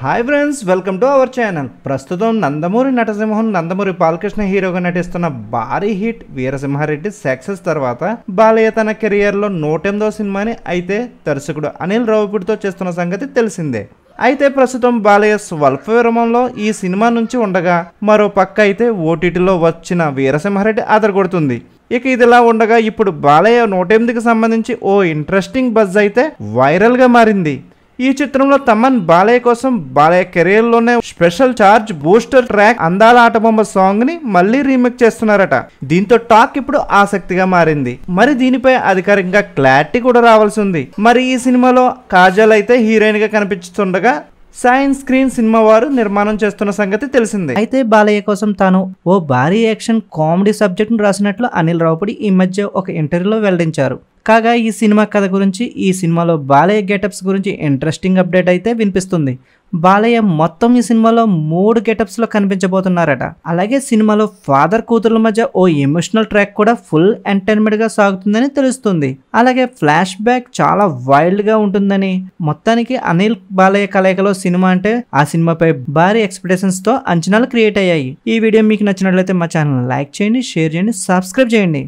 hi friends welcome to our channel ప్రస్తుతం నందమూరి నటసింహం నందమూరి బాలకృష్ణ హీరోగా నటిస్తున్న భారీ హిట్ వీరసింహారెడ్డి సక్సెస్ తర్వాత బాలయ్య తన కెరియర్లో నూటెనిమిదో సినిమాని అయితే దర్శకుడు అనిల్ రావుపూడితో చేస్తున్న సంగతి తెలిసిందే అయితే ప్రస్తుతం బాలయ్య స్వల్ప విరమంలో ఈ సినిమా నుంచి ఉండగా మరో పక్క అయితే ఓటీటీలో వచ్చిన వీరసింహారెడ్డి అదరగొడుతుంది ఇక ఇదిలా ఉండగా ఇప్పుడు బాలయ్య నూట సంబంధించి ఓ ఇంట్రెస్టింగ్ బజ్ అయితే వైరల్గా మారింది ఈ చిత్రంలో తమన్ బాలయ్య కోసం బాలయ్య కెరీర్లోనే special charge booster track Andala Aatabomma song ని మళ్ళీ రీమేక్ చేస్తున్నారట దీంతో టాక్ ఇప్పుడు ఆసక్తిగా మారింది మరి దీనిపై అధికారికంగా క్లారిటీ కూడా రావాల్సి ఉంది మరి ఈ సినిమాలో కాజల్ అయితే హీరోయిన్ గా కనిపిస్తుండగా సైన్స్ స్క్రీన్ సినిమా వారు నిర్మాణం చేస్తున్న సంగతి తెలిసింది అయితే బాలయ్య కోసం తాను ఓ భారీ యాక్షన్ కామెడీ సబ్జెక్ట్ను రాసినట్లు అనిల్ రావుపడి ఈ మధ్య ఒక ఇంటర్వ్యూలో వెల్లడించారు కాగా ఈ సినిమా కథ గురించి ఈ సినిమాలో బాలయ్య గెటప్స్ గురించి ఇంట్రెస్టింగ్ అప్డేట్ అయితే వినిపిస్తుంది బాలయ్య మొత్తం ఈ సినిమాలో మూడు గెటప్స్లో కనిపించబోతున్నారట అలాగే సినిమాలో ఫాదర్ కూతురుల మధ్య ఓ ఎమోషనల్ ట్రాక్ కూడా ఫుల్ ఎంటర్టైన్మెంట్గా సాగుతుందని తెలుస్తుంది అలాగే ఫ్లాష్ బ్యాక్ చాలా వైల్డ్గా ఉంటుందని మొత్తానికి అనిల్ బాలయ్య కలయికలో సినిమా అంటే ఆ సినిమాపై భారీ ఎక్స్పెక్టేషన్స్తో అంచనాలు క్రియేట్ అయ్యాయి ఈ వీడియో మీకు నచ్చినట్లయితే మా ఛానల్ లైక్ చేయండి షేర్ చేయండి సబ్స్క్రైబ్ చేయండి